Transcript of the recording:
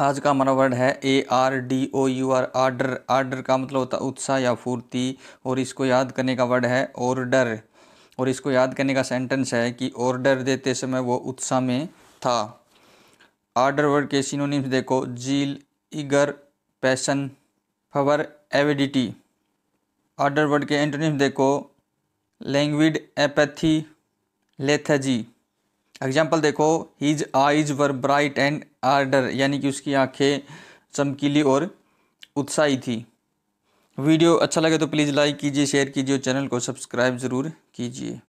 आज का हमारा वर्ड है A R D O U R ardour ardour का मतलब होता है उत्साह या फूर्ति और इसको याद करने का वर्ड है ऑर्डर और इसको याद करने का सेंटेंस है कि ऑर्डर देते समय वो उत्साह में था आर्डर वर्ड के सिनोनिम्स देखो zeal eager passion favour avidity ardour word के एंटोनिम्स देखो लैंग्विड एपैथी लेथजी एग्जाम्पल देखो his eyes were bright and ardour यानी कि उसकी आंखें चमकीली और उत्साही थी वीडियो अच्छा लगे तो प्लीज़ लाइक कीजिए शेयर कीजिए और चैनल को सब्सक्राइब ज़रूर कीजिए